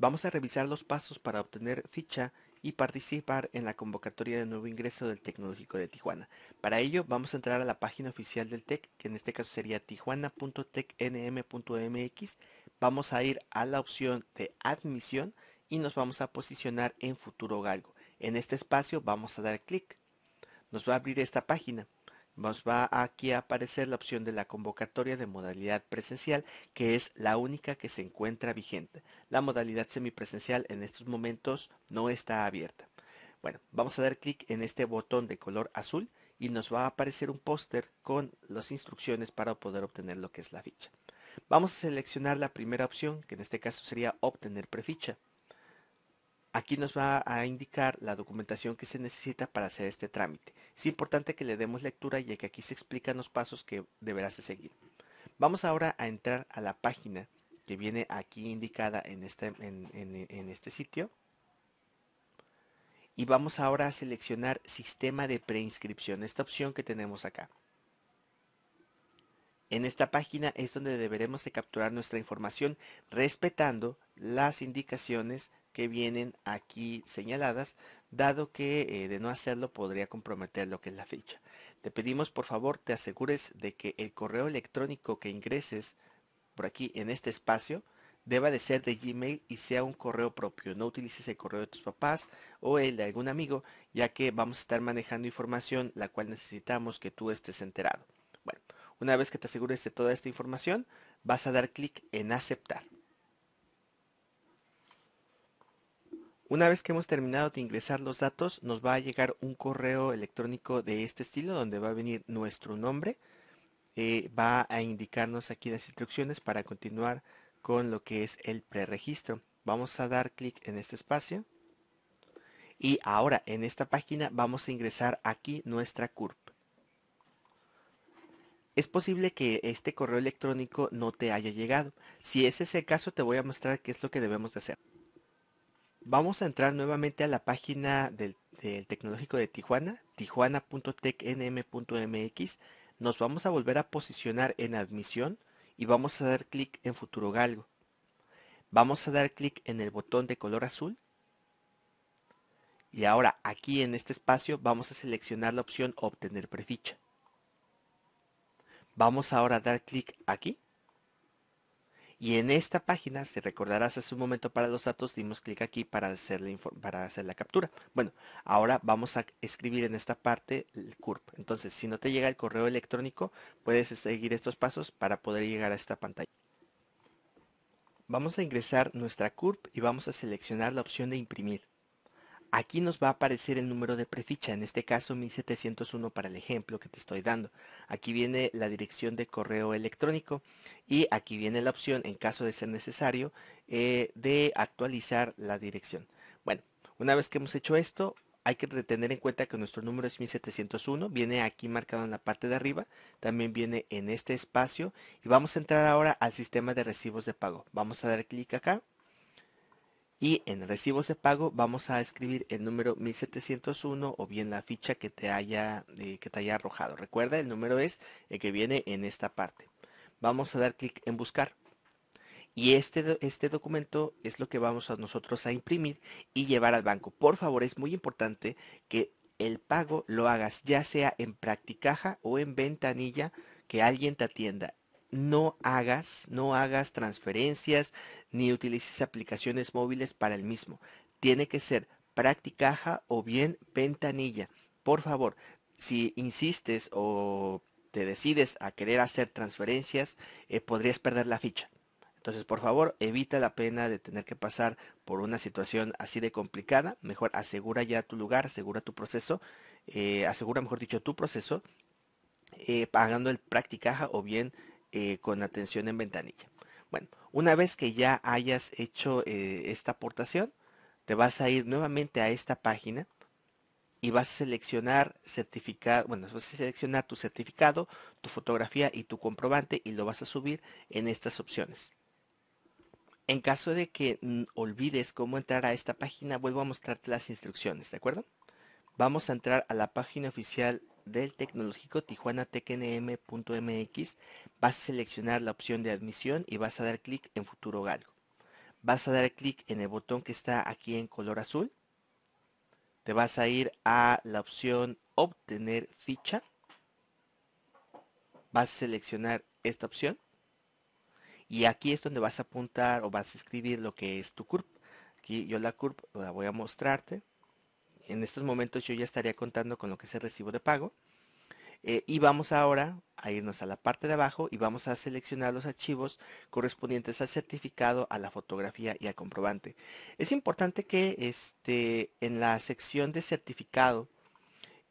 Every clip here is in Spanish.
Vamos a revisar los pasos para obtener ficha y participar en la convocatoria de nuevo ingreso del Tecnológico de Tijuana. Para ello vamos a entrar a la página oficial del TEC, que en este caso sería tijuana.tecnm.mx. Vamos a ir a la opción de admisión y nos vamos a posicionar en Futuro Galgo. En este espacio vamos a dar clic. Nos va a abrir esta página nos va aquí a aparecer la opción de la convocatoria de modalidad presencial, que es la única que se encuentra vigente. La modalidad semipresencial en estos momentos no está abierta. Bueno, vamos a dar clic en este botón de color azul y nos va a aparecer un póster con las instrucciones para poder obtener lo que es la ficha. Vamos a seleccionar la primera opción, que en este caso sería obtener preficha. Aquí nos va a indicar la documentación que se necesita para hacer este trámite. Es importante que le demos lectura ya que aquí se explican los pasos que deberás seguir. Vamos ahora a entrar a la página que viene aquí indicada en este, este sitio. Y vamos ahora a seleccionar sistema de preinscripción, esta opción que tenemos acá. En esta página es donde deberemos de capturar nuestra información respetando las indicaciones que vienen aquí señaladas, dado que eh, de no hacerlo podría comprometer lo que es la ficha. Te pedimos por favor te asegures de que el correo electrónico que ingreses por aquí en este espacio deba de ser de Gmail y sea un correo propio. No utilices el correo de tus papás o el de algún amigo, ya que vamos a estar manejando información la cual necesitamos que tú estés enterado. Bueno, una vez que te asegures de toda esta información, vas a dar clic en aceptar. Una vez que hemos terminado de ingresar los datos, nos va a llegar un correo electrónico de este estilo donde va a venir nuestro nombre. Eh, va a indicarnos aquí las instrucciones para continuar con lo que es el preregistro. Vamos a dar clic en este espacio. Y ahora en esta página vamos a ingresar aquí nuestra CURP. Es posible que este correo electrónico no te haya llegado. Si es ese el caso te voy a mostrar qué es lo que debemos de hacer. Vamos a entrar nuevamente a la página del, Tecnológico de Tijuana, tijuana.tecnm.mx. Nos vamos a volver a posicionar en admisión y vamos a dar clic en Futuro Galgo. Vamos a dar clic en el botón de color azul. Y ahora aquí en este espacio vamos a seleccionar la opción Obtener preficha. Vamos ahora a dar clic aquí y en esta página, si recordarás hace un momento para los datos, dimos clic aquí para hacer, la para hacer la captura. Bueno, ahora vamos a escribir en esta parte el CURP. Entonces, si no te llega el correo electrónico, puedes seguir estos pasos para poder llegar a esta pantalla. Vamos a ingresar nuestra CURP y vamos a seleccionar la opción de imprimir. Aquí nos va a aparecer el número de preficha, en este caso 1701 para el ejemplo que te estoy dando. Aquí viene la dirección de correo electrónico y aquí viene la opción, en caso de ser necesario, eh, de actualizar la dirección. Bueno, una vez que hemos hecho esto, hay que tener en cuenta que nuestro número es 1701, viene aquí marcado en la parte de arriba, también viene en este espacio y vamos a entrar ahora al sistema de recibos de pago. Vamos a dar clic acá y en recibos de pago vamos a escribir el número 1701 o bien la ficha que te haya, eh, que te haya arrojado. Recuerda, el número es el que viene en esta parte. Vamos a dar clic en buscar. Y este, este documento es lo que vamos a nosotros a imprimir y llevar al banco. Por favor, es muy importante que el pago lo hagas ya sea en practicaja o en ventanilla que alguien te atienda no hagas, no hagas transferencias ni utilices aplicaciones móviles para el mismo. Tiene que ser practicaja o bien ventanilla. Por favor, si insistes o te decides a querer hacer transferencias, eh, podrías perder la ficha. Entonces, por favor, evita la pena de tener que pasar por una situación así de complicada. Mejor asegura ya tu lugar, asegura tu proceso, eh, asegura, mejor dicho, tu proceso, eh, pagando el practicaja o bien eh, con atención en ventanilla. Bueno, una vez que ya hayas hecho eh, esta aportación, te vas a ir nuevamente a esta página y vas a seleccionar certificado, bueno, vas a seleccionar tu certificado, tu fotografía y tu comprobante y lo vas a subir en estas opciones. En caso de que olvides cómo entrar a esta página, vuelvo a mostrarte las instrucciones, ¿de acuerdo? Vamos a entrar a la página oficial del Tecnológico Tijuana tijuanatecnm.mx vas a seleccionar la opción de admisión y vas a dar clic en Futuro Galgo. Vas a dar clic en el botón que está aquí en color azul. Te vas a ir a la opción Obtener ficha. Vas a seleccionar esta opción. Y aquí es donde vas a apuntar o vas a escribir lo que es tu CURP. Aquí yo la CURP la voy a mostrarte. En estos momentos yo ya estaría contando con lo que es el recibo de pago. Eh, y vamos ahora a irnos a la parte de abajo y vamos a seleccionar los archivos correspondientes al certificado, a la fotografía y al comprobante. Es importante que este, en la sección de certificado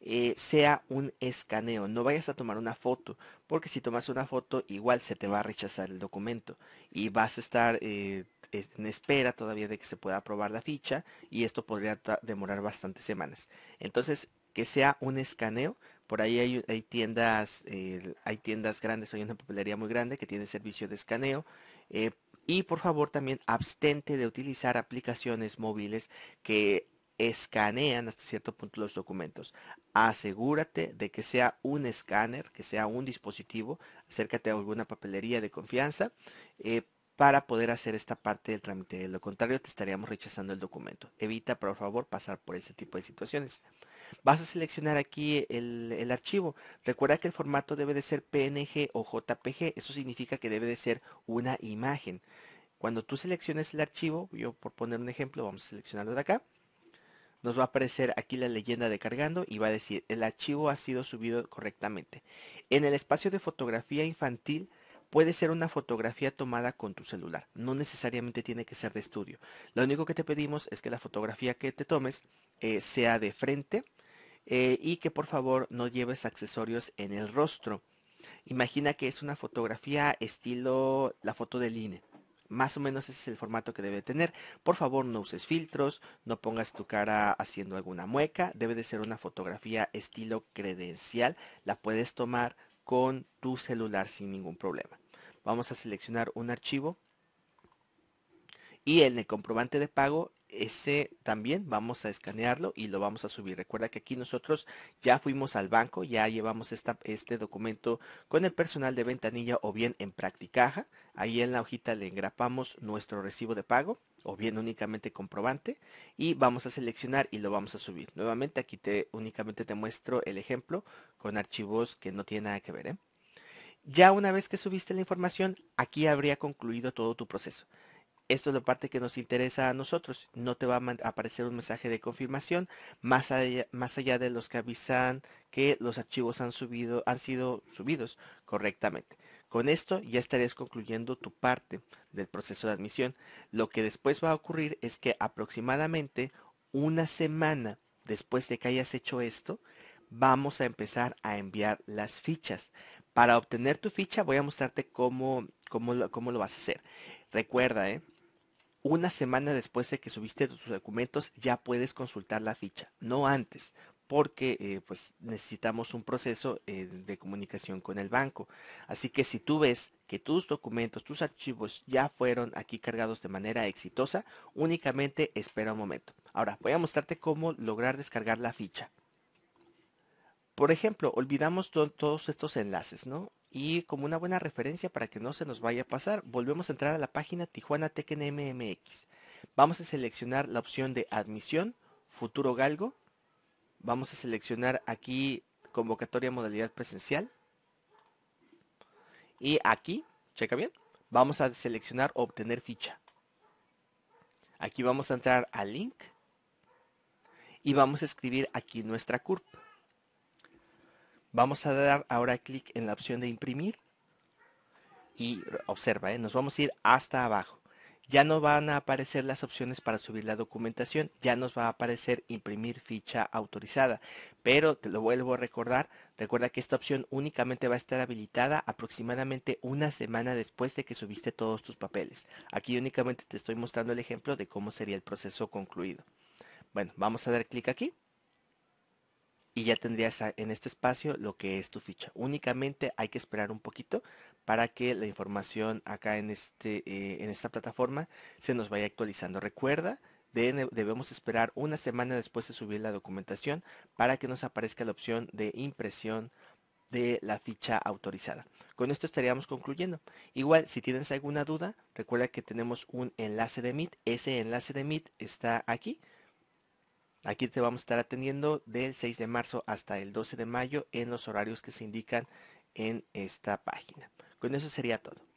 eh, sea un escaneo, no vayas a tomar una foto, porque si tomas una foto igual se te va a rechazar el documento y vas a estar eh, en espera todavía de que se pueda aprobar la ficha y esto podría demorar bastantes semanas. Entonces que sea un escaneo. Por ahí hay, tiendas, eh, hay tiendas grandes, hay una papelería muy grande que tiene servicio de escaneo. Eh, y por favor también abstente de utilizar aplicaciones móviles que escanean hasta cierto punto los documentos. Asegúrate de que sea un escáner, que sea un dispositivo, acércate a alguna papelería de confianza eh, para poder hacer esta parte del trámite. De lo contrario, te estaríamos rechazando el documento. Evita, por favor, pasar por ese tipo de situaciones. Vas a seleccionar aquí el, archivo. Recuerda que el formato debe de ser PNG o JPG. Eso significa que debe de ser una imagen. Cuando tú selecciones el archivo, yo por poner un ejemplo, vamos a seleccionarlo de acá nos va a aparecer aquí la leyenda de cargando y va a decir el archivo ha sido subido correctamente. En el espacio de fotografía infantil puede ser una fotografía tomada con tu celular, no necesariamente tiene que ser de estudio. Lo único que te pedimos es que la fotografía que te tomes eh, sea de frente eh, y que por favor no lleves accesorios en el rostro. Imagina que es una fotografía estilo la foto del INE. Más o menos ese es el formato que debe tener. Por favor, no uses filtros, no pongas tu cara haciendo alguna mueca. Debe de ser una fotografía estilo credencial. La puedes tomar con tu celular sin ningún problema. Vamos a seleccionar un archivo y en el comprobante de pago ese también vamos a escanearlo y lo vamos a subir. Recuerda que aquí nosotros ya fuimos al banco, ya llevamos este documento con el personal de ventanilla o bien en practicaja. Ahí en la hojita le engrapamos nuestro recibo de pago o bien únicamente comprobante y vamos a seleccionar y lo vamos a subir. Nuevamente aquí te únicamente te muestro el ejemplo con archivos que no tiene nada que ver. ¿eh? Ya una vez que subiste la información, aquí habría concluido todo tu proceso. Esto es la parte que nos interesa a nosotros. No te va a aparecer un mensaje de confirmación más allá, más allá de los que avisan que los archivos han, subido, han sido subidos correctamente. Con esto ya estarías concluyendo tu parte del proceso de admisión. Lo que después va a ocurrir es que aproximadamente una semana después de que hayas hecho esto, vamos a empezar a enviar las fichas. Para obtener tu ficha voy a mostrarte cómo, cómo, cómo lo vas a hacer. Recuerda, ¿eh? Una semana después de que subiste tus documentos ya puedes consultar la ficha, no antes, porque eh, pues necesitamos un proceso eh, de comunicación con el banco. Así que si tú ves que tus documentos, tus archivos ya fueron aquí cargados de manera exitosa, únicamente espera un momento. Ahora voy a mostrarte cómo lograr descargar la ficha. Por ejemplo, olvidamos todos estos enlaces, ¿no? Y como una buena referencia para que no se nos vaya a pasar, volvemos a entrar a la página Tijuana Tekken MMX. Vamos a seleccionar la opción de admisión, futuro galgo. Vamos a seleccionar aquí convocatoria modalidad presencial. Y aquí, checa bien, vamos a seleccionar obtener ficha. Aquí vamos a entrar al link y vamos a escribir aquí nuestra curva. Vamos a dar ahora clic en la opción de imprimir y observa, ¿eh? nos vamos a ir hasta abajo. Ya no van a aparecer las opciones para subir la documentación, ya nos va a aparecer imprimir ficha autorizada. Pero te lo vuelvo a recordar, recuerda que esta opción únicamente va a estar habilitada aproximadamente una semana después de que subiste todos tus papeles. Aquí únicamente te estoy mostrando el ejemplo de cómo sería el proceso concluido. Bueno, vamos a dar clic aquí y ya tendrías en este espacio lo que es tu ficha. Únicamente hay que esperar un poquito para que la información acá en, este, eh, en esta plataforma se nos vaya actualizando. Recuerda, debemos esperar una semana después de subir la documentación para que nos aparezca la opción de impresión de la ficha autorizada. Con esto estaríamos concluyendo. Igual, si tienes alguna duda, recuerda que tenemos un enlace de Meet. Ese enlace de Meet está aquí. Aquí te vamos a estar atendiendo del 6 de marzo hasta el 12 de mayo en los horarios que se indican en esta página. Con eso sería todo.